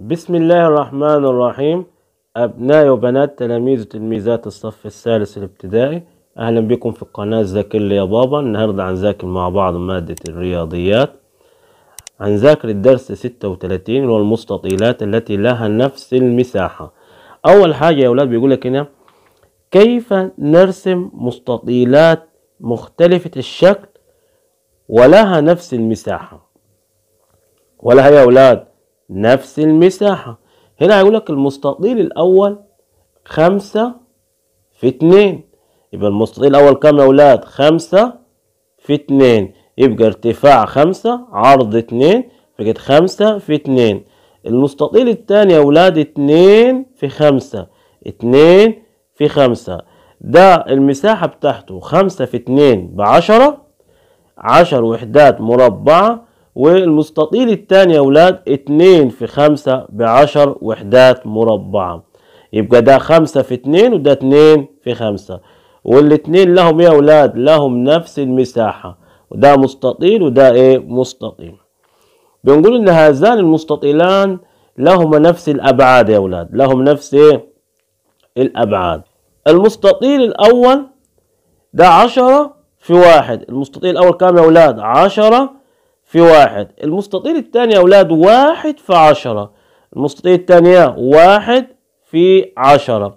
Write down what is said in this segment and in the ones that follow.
بسم الله الرحمن الرحيم أبنائي وبنات تلاميذ وتلميذات الصف الثالث الابتدائي أهلا بكم في قناة ذاكر لي يا بابا النهاردة هنذاكر مع بعض مادة الرياضيات هنذاكر الدرس 36 والمستطيلات التي لها نفس المساحة أول حاجة يا أولاد بيقول لك هنا كيف نرسم مستطيلات مختلفة الشكل ولها نفس المساحة ولها يا أولاد نفس المساحة هنا هيقول لك المستطيل الأول خمسة في اتنين يبقى المستطيل الأول كام يا أولاد خمسة في اتنين يبقى ارتفاع خمسة عرض اتنين فجت خمسة في اتنين المستطيل التاني يا أولاد اتنين في خمسة اتنين في خمسة ده المساحة بتاعته خمسة في اتنين بعشرة عشر وحدات مربعة والمستطيل الثاني يا أولاد 2 في 5 بعشر وحدات مربعة يبقى ده 5 في 2 وده 2 في 5 والاتنين لهم يا أولاد لهم نفس المساحة وده مستطيل وده إيه مستطيل بنقول إن هذان المستطيلان لهما نفس الأبعاد يا أولاد لهم نفس إيه الأبعاد المستطيل الأول ده عشرة في واحد المستطيل الأول كام يا أولاد عشرة في واحد المستطيل الثاني يا أولاد واحد في عشرة المستطيل الثانية واحد في عشرة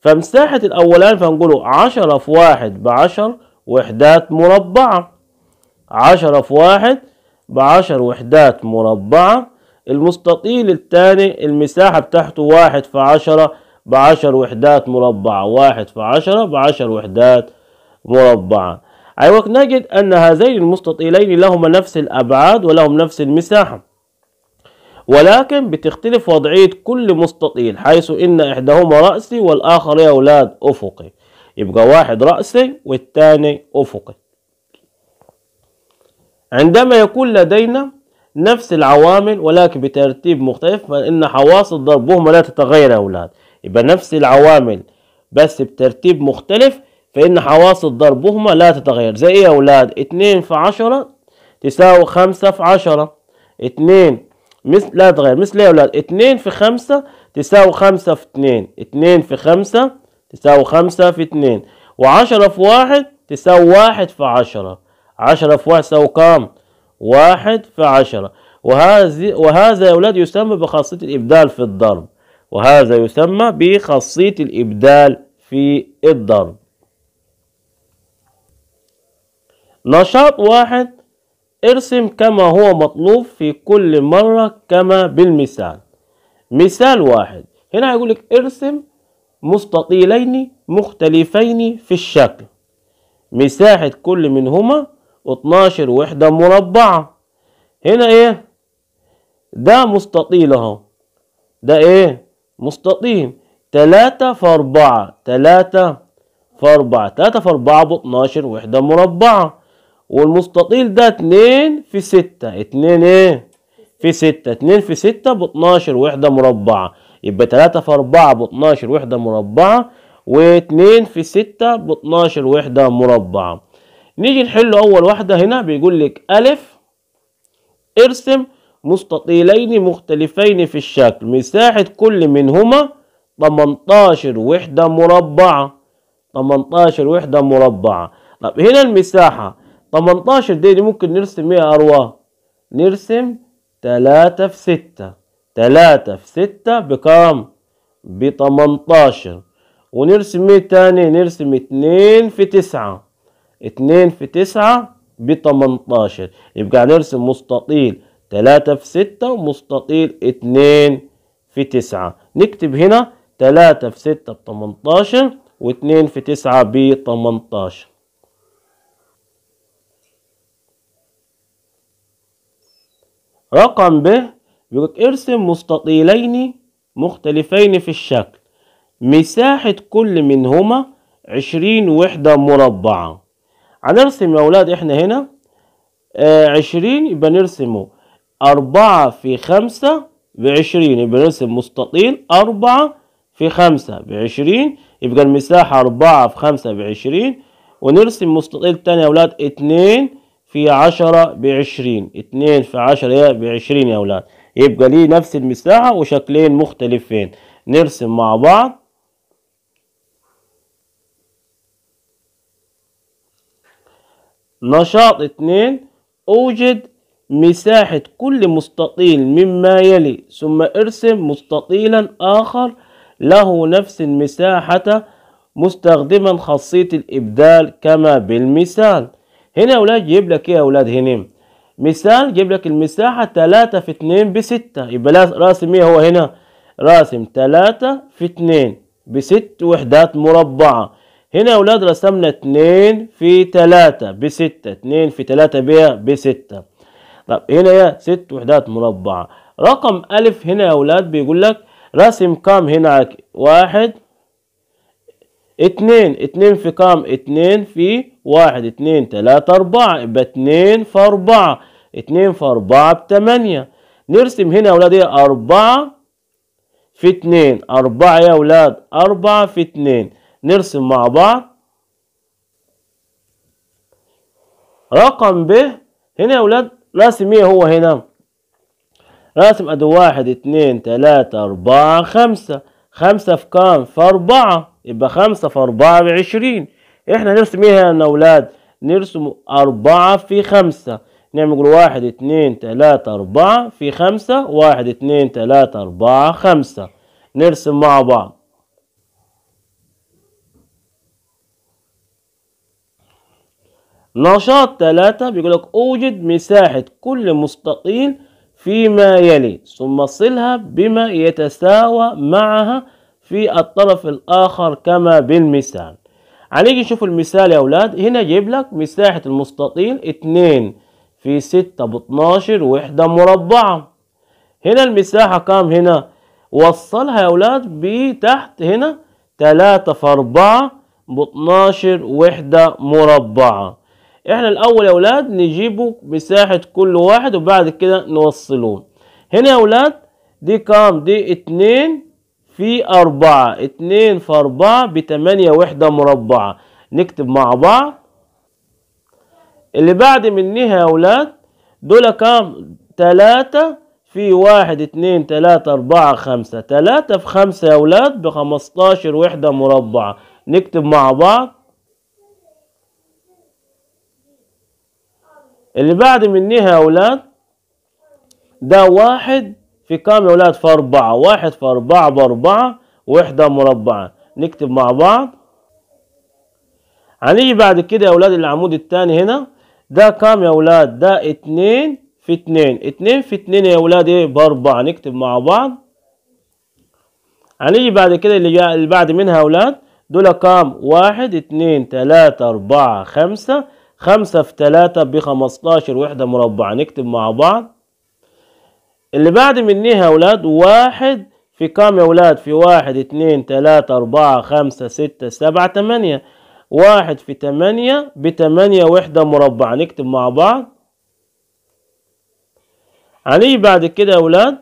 فمساحة الأولان فنقوله عشرة في واحد بعشر وحدات مربعة عشرة في واحد بعشر وحدات مربعة المستطيل الثاني المساحة بتاعته واحد في عشرة بعشر وحدات مربعة واحد في عشرة بعشر وحدات مربعة أي وقت نجد أن هذين المستطيلين لهما نفس الأبعاد ولهم نفس المساحة ولكن بتختلف وضعية كل مستطيل حيث إن إحداهما رأسي والآخر يا أولاد أفقي يبقى واحد رأسي والتاني أفقي عندما يكون لدينا نفس العوامل ولكن بترتيب مختلف فإن حواصل ضربهما لا تتغير يا أولاد يبقى نفس العوامل بس بترتيب مختلف فإن حواصل ضربهما لا تتغير زي إيه يا أولاد اتنين في عشرة تساوي خمسة في عشرة اتنين مثل لا تتغير مثل إيه يا أولاد اتنين في خمسة تساوي خمسة في اتنين اتنين في خمسة تساوي خمسة في اتنين وعشرة في واحد تساوي واحد في عشرة عشرة في واحد تساوي كام واحد في عشرة وهذا وهذا يا أولاد يسمى بخاصية الإبدال في الضرب وهذا يسمى بخاصية الإبدال في الضرب نشاط واحد ارسم كما هو مطلوب في كل مرة كما بالمثال مثال واحد هنا هيقول لك ارسم مستطيلين مختلفين في الشكل مساحة كل منهما 12 وحدة مربعة هنا ايه ده مستطيل اهو ده ايه مستطيل 3 في 4 3 في 4 3 في 4 ب 12 وحدة مربعة والمستطيل ده 2 في 6 2 ايه في 6 2 في 6 ب 12 وحده مربعه يبقى 3 في 4 ب 12 وحده مربعه و2 في 6 ب 12 وحده مربعه نيجي نحل اول واحده هنا بيقول لك ا ارسم مستطيلين مختلفين في الشكل مساحه كل منهما 18 وحده مربعه 18 وحده مربعه طب هنا المساحه 18 دي, دي ممكن نرسم ايه أرواح نرسم 3 في 6 3 في 6 بكام ب 18 ونرسم ايه تاني نرسم 2 في 9 2 في 9 ب 18 يبقى نرسم مستطيل 3 في 6 ومستطيل 2 في 9 نكتب هنا 3 في 6 ب 18 و2 في 9 ب 18 رقم ب بيقولك ارسم مستطيلين مختلفين في الشكل مساحة كل منهما عشرين وحدة مربعة هنرسم يا ولاد احنا هنا آه، عشرين يبقى نرسمه أربعة في خمسة بعشرين يبقى نرسم مستطيل أربعة في خمسة بعشرين يبقى المساحة أربعة في خمسة بعشرين ونرسم مستطيل تاني يا ولاد اتنين في عشرة بعشرين اتنين في عشرة بعشرين يا أولاد يبقى ليه نفس المساحة وشكلين مختلفين نرسم مع بعض نشاط اتنين أوجد مساحة كل مستطيل مما يلي ثم ارسم مستطيلا آخر له نفس المساحة مستخدما خاصية الإبدال كما بالمثال هنا يا اولاد جيب لك ايه يا اولاد هنا مثال جيب لك المساحه 3 في 2 ب 6 يبقى راسم ايه هو هنا راسم 3 في 2 ب 6 وحدات مربعه هنا يا اولاد رسمنا 2 في 3 ب 6 2 في 3 ب 6 طب هنا يا 6 وحدات مربعه رقم ألف هنا يا أولاد بيقول لك رسم كام هنا واحد اتنين اتنين في كام اتنين في واحد اتنين تلاتة أربعة يبقى اتنين في أربعة اتنين في أربعة بتمانية نرسم هنا يا ولاد ايه أربعة في اتنين أربعة يا ولاد أربعة في اتنين نرسم مع بعض رقم ب هنا يا ولاد راسم ايه هو هنا راسم ادي واحد اتنين تلاتة أربعة خمسة خمسة في كام في أربعة يبقى خمسة في أربعة بعشرين احنا نرسم ايه يا اولاد نرسم أربعة في خمسة نعمل واحد اتنين تلاتة أربعة في خمسة واحد اتنين تلاتة أربعة خمسة نرسم مع بعض نشاط تلاتة بيقول لك أوجد مساحة كل مستطيل فيما يلي ثم صلها بما يتساوى معها في الطرف الآخر كما بالمثال عليك نشوف المثال يا أولاد هنا جايب لك مساحة المستطيل 2 في 6 ب 12 وحدة مربعة هنا المساحة كام هنا وصلها يا أولاد بتحت هنا 3 في 4 ب 12 وحدة مربعة احنا الأول يا أولاد نجيبه مساحة كل واحد وبعد كده نوصله هنا يا أولاد دي كام دي 2 في أربعة اتنين في أربعة بتمانية وحدة مربعة نكتب مع بعض اللي بعد منها يا أولاد دول كام تلاتة في واحد اتنين تلاتة أربعة خمسة تلاتة في خمسة يا أولاد بخمستاشر وحدة مربعة نكتب مع بعض اللي بعد منها يا أولاد ده واحد في كام يا ولاد في أربعة واحد في أربعة بأربعة وحدة مربعة نكتب مع بعض هنيجي بعد كده يا ولاد العمود التاني هنا ده كام يا ولاد ده اتنين في اتنين اتنين في اتنين يا ولاد ايه بأربعة نكتب مع بعض هنيجي بعد كده اللي, اللي بعد منها يا ولاد دول كام واحد اتنين تلاتة أربعة خمسة خمسة في تلاتة بخمستاشر وحدة مربعة نكتب مع بعض اللي بعد منها أولاد واحد في كام يا أولاد في واحد اتنين تلاتة أربعة خمسة ستة سبعة تمانية واحد في تمانية بتمانية وحدة مربعة نكتب مع بعض هنيجي بعد كده أولاد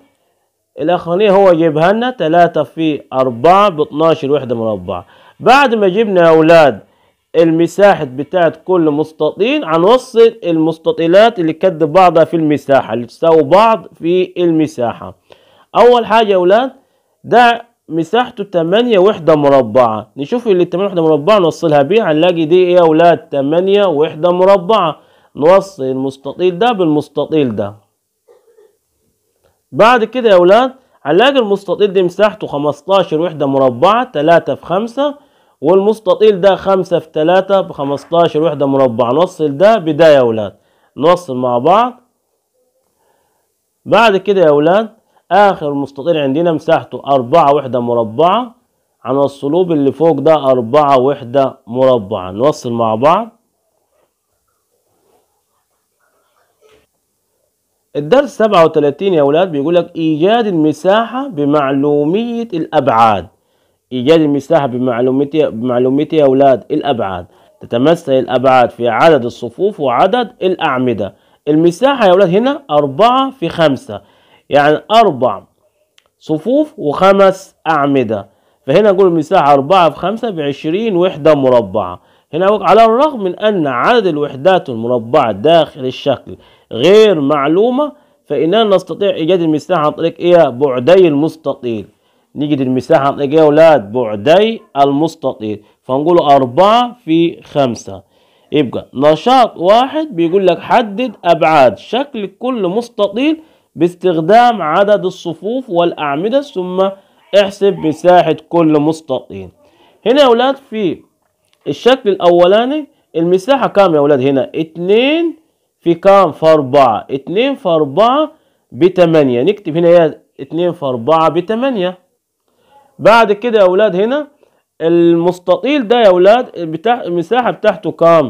الأخرانية هو جيبها لنا تلاتة في أربعة باتناشر وحدة مربعة بعد ما جبنا أولاد المساحة بتاعت كل مستطيل هنوصل المستطيلات اللي تكد بعضها في المساحة اللي تساوي بعض في المساحة أول حاجة يا أولاد ده مساحته تمانية وحدة مربعة نشوف اللي تمانية وحدة مربعة نوصلها بيه هنلاقي دي ايه يا أولاد تمانية وحدة مربعة نوصل المستطيل ده بالمستطيل ده بعد كده يا أولاد هنلاقي المستطيل دي مساحته خمستاشر وحدة مربعة تلاتة في خمسة والمستطيل ده خمسة في تلاتة بخمستاشر وحدة مربعة نوصل ده بداية يا أولاد نوصل مع بعض بعد كده يا أولاد آخر مستطيل عندنا مساحته أربعة وحدة مربعة على الصلوب اللي فوق ده أربعة وحدة مربعة نوصل مع بعض الدرس سبعة وتلاتين يا أولاد بيقول لك إيجاد المساحة بمعلومية الأبعاد إيجاد المساحة بمعلومتي, بمعلومتي أولاد الأبعاد تتمثل الأبعاد في عدد الصفوف وعدد الأعمدة المساحة يا أولاد هنا أربعة في خمسة يعني أربع صفوف وخمس أعمدة فهنا نقول المساحة أربعة في خمسة بعشرين وحدة مربعة هنا على الرغم من أن عدد الوحدات المربعة داخل الشكل غير معلومة فإننا نستطيع إيجاد المساحة عن طريق إيه بعدي المستطيل نيجي المساحة عن يا أولاد بعدي المستطيل فنقول أربعة في خمسة يبقى نشاط واحد بيقول لك حدد أبعاد شكل كل مستطيل باستخدام عدد الصفوف والأعمدة ثم احسب مساحة كل مستطيل هنا يا أولاد في الشكل الأولاني المساحة كام يا أولاد هنا اتنين في كام في أربعة اتنين في أربعة بتمانية نكتب هنا اتنين في أربعة بتمانية بعد كده يا اولاد هنا المستطيل ده يا اولاد بتاع المساحه بتاعته كام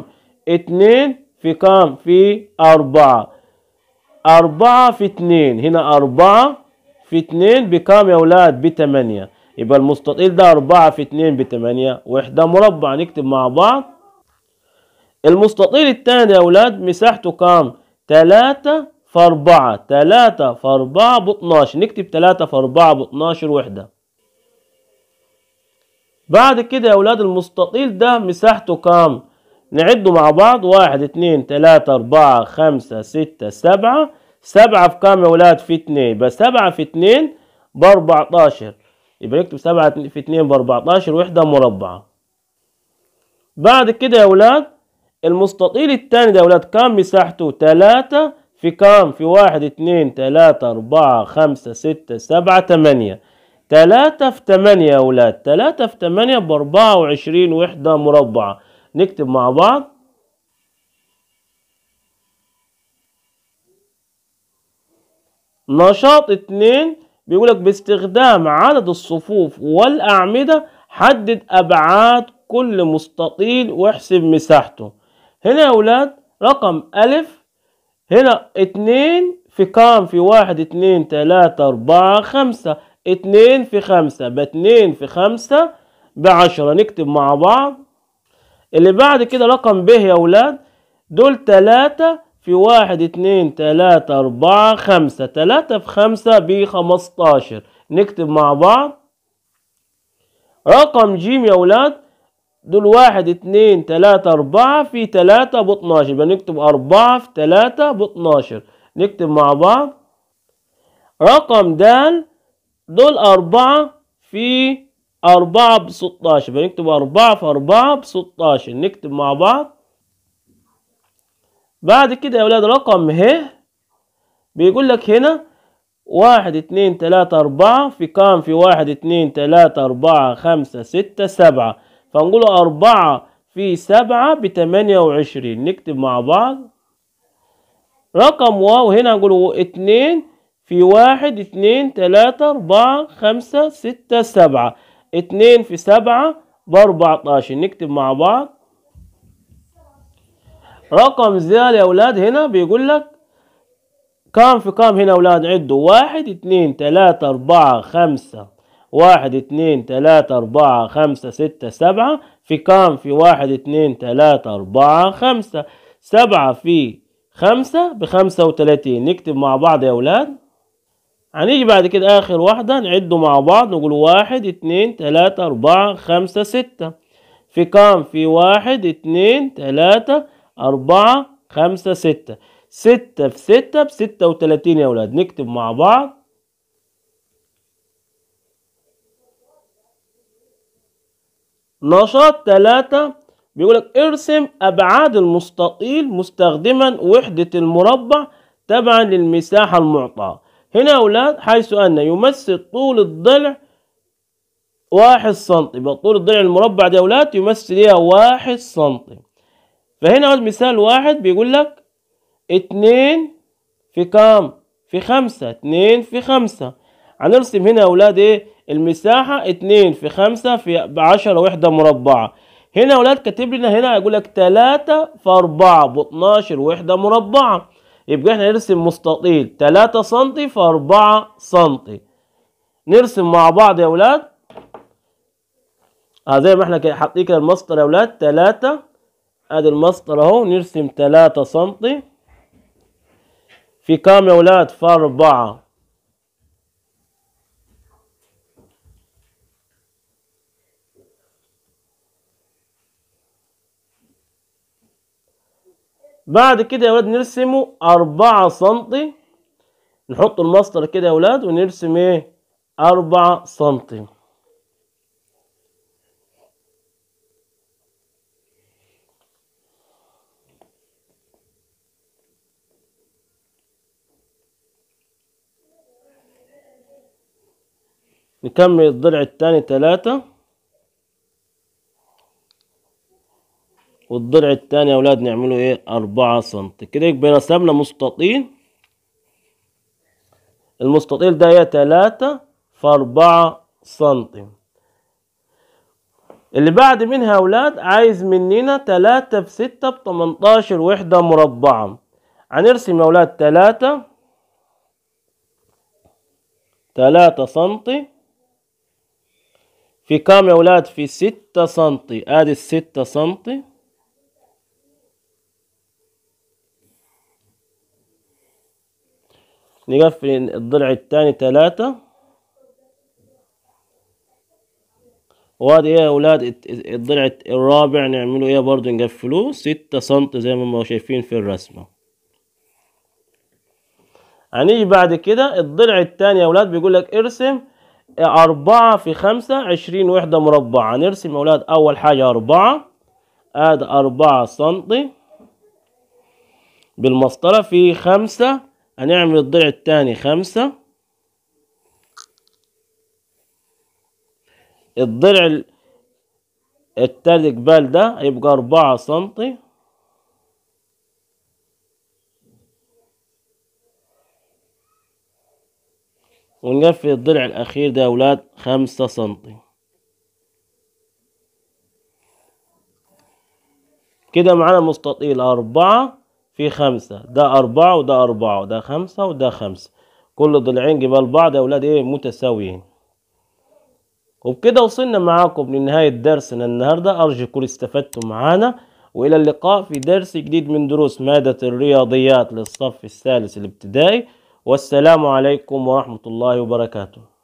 اتنين في كام في أربعة أربعة في اتنين هنا أربعة في اتنين بكام يا أولاد بتمانية يبقى المستطيل ده أربعة في اتنين بتمانية وحدة مربع نكتب مع بعض المستطيل التاني يا أولاد مساحته كام تلاتة في أربعة تلاتة في أربعة باتناشر نكتب تلاتة في أربعة باتناشر وحدة بعد كده يا اولاد المستطيل ده مساحته كام نعده مع بعض واحد اتنين تلاتة اربعة خمسة ستة سبعة سبعة في كام يا اولاد في اتنين يبقى سبعة في اتنين باربعتاشر يبقى نكتب سبعة في اتنين باربعتاشر وحدة مربعة بعد كده يا اولاد المستطيل التاني ده يا اولاد كام مساحته تلاتة في كام في واحد اتنين تلاتة اربعة خمسة ستة سبعة تمانية 3 في 8 يا أولاد 3 في 8 ب 24 وحدة مربعة نكتب مع بعض نشاط 2 بيقولك باستخدام عدد الصفوف والأعمدة حدد أبعاد كل مستطيل واحسب مساحته هنا يا أولاد رقم ألف هنا 2 في كام في 1 2 3 4 5 اتنين في خمسة باتنين في خمسة بعشرة نكتب مع بعض اللي بعد كده رقم ب يا ولاد دول تلاتة في واحد اتنين تلاتة أربعة خمسة تلاتة في خمسة بخمستاشر نكتب مع بعض رقم ج يا ولاد دول واحد اتنين تلاتة أربعة في تلاتة باتناشر يبقى نكتب أربعة في تلاتة باتناشر نكتب مع بعض رقم د دول أربعة في أربعة بستاشر بنكتب أربعة في أربعة بستاشر نكتب مع بعض بعد كده يا ولاد رقم ه بيقول لك هنا واحد اتنين تلاتة أربعة في كام في واحد اتنين تلاتة أربعة خمسة ستة سبعة فنقول أربعة في سبعة بتمانية وعشرين نكتب مع بعض رقم واو هنا نقول اتنين في واحد اتنين تلاتة أربعة خمسة ستة سبعة اتنين في سبعة عشر نكتب مع بعض رقم زيادة يا أولاد هنا بيقول لك كام في كام هنا أولاد عدوا واحد اتنين تلاتة أربعة خمسة واحد اتنين تلاتة أربعة خمسة ستة سبعة في كام في واحد اتنين تلاتة أربعة خمسة سبعة في خمسة بخمسة وتلاتين نكتب مع بعض يا أولاد هنيجي بعد كده آخر واحدة نعده مع بعض نقول واحد اتنين تلاتة أربعة خمسة ستة في كام في واحد اتنين تلاتة أربعة خمسة ستة ستة في ستة بستة وتلاتين يا أولاد نكتب مع بعض نشاط تلاتة بيقولك ارسم أبعاد المستطيل مستخدما وحدة المربع تبعا للمساحة المعطاة هنا أولاد حيث أن يمثل طول الضلع واحد سنتي يبقى طول الضلع المربع ده أولاد يمثل إيه واحد سنتي فهنا عاوز مثال واحد بيقول لك اتنين في كام؟ في خمسة اتنين في خمسة هنرسم هنا يا أولاد إيه المساحة اتنين في خمسة في عشرة وحدة مربعة هنا أولاد كاتب لنا هنا يقول لك تلاتة في أربعة باتناشر وحدة مربعة يبقى احنا نرسم مستطيل 3 سم في 4 سم نرسم مع بعض يا اولاد اه زي ما احنا حاطين كده المسطره يا اولاد 3 ادي المسطره اهو نرسم 3 سم في كام يا اولاد في 4 بعد كده يا ولاد نرسمه أربعة سنتي نحط المسطرة كده يا ولاد ونرسم ايه أربعة سنتي نكمل الضلع التاني ثلاثة والضلع التاني يا اولاد نعمله ايه أربعة سنتي كده يبقى رسمنا مستطيل المستطيل ده ايه تلاتة في أربعة سنتي اللي بعد منها يا اولاد عايز مننا تلاتة في ستة 18 وحدة مربعة هنرسم يا اولاد 3 تلاتة سنتي في كام يا اولاد في ستة سنتي ادي الستة سنتي نقفل الضلع الثاني ثلاثة وهذا ايه يا اولاد الضلع الرابع نعمله ايه برضو نقفله ستة سنتي زي ما شايفين في الرسمة هنيجي بعد كده الضلع الثاني يا اولاد بيقول لك ارسم أربعة في خمسة عشرين وحدة مربعة نرسم يا اولاد اول حاجة أربعة اد أربعة سنتي بالمسطرة في خمسة هنعمل الضلع الثاني خمسة الضلع التالت قبال ده هيبقى أربعة سنتي ونقفل الضلع الأخير ده يا أولاد خمسة سنتي كده معانا مستطيل أربعة في خمسة ده أربعة وده أربعة وده خمسة وده خمسة كل ضلعين جبال بعض يا أولاد إيه متساويين وبكده وصلنا معاكم لنهاية درسنا النهاردة أرجو كل استفدتم معانا وإلى اللقاء في درس جديد من دروس مادة الرياضيات للصف الثالث الابتدائي والسلام عليكم ورحمة الله وبركاته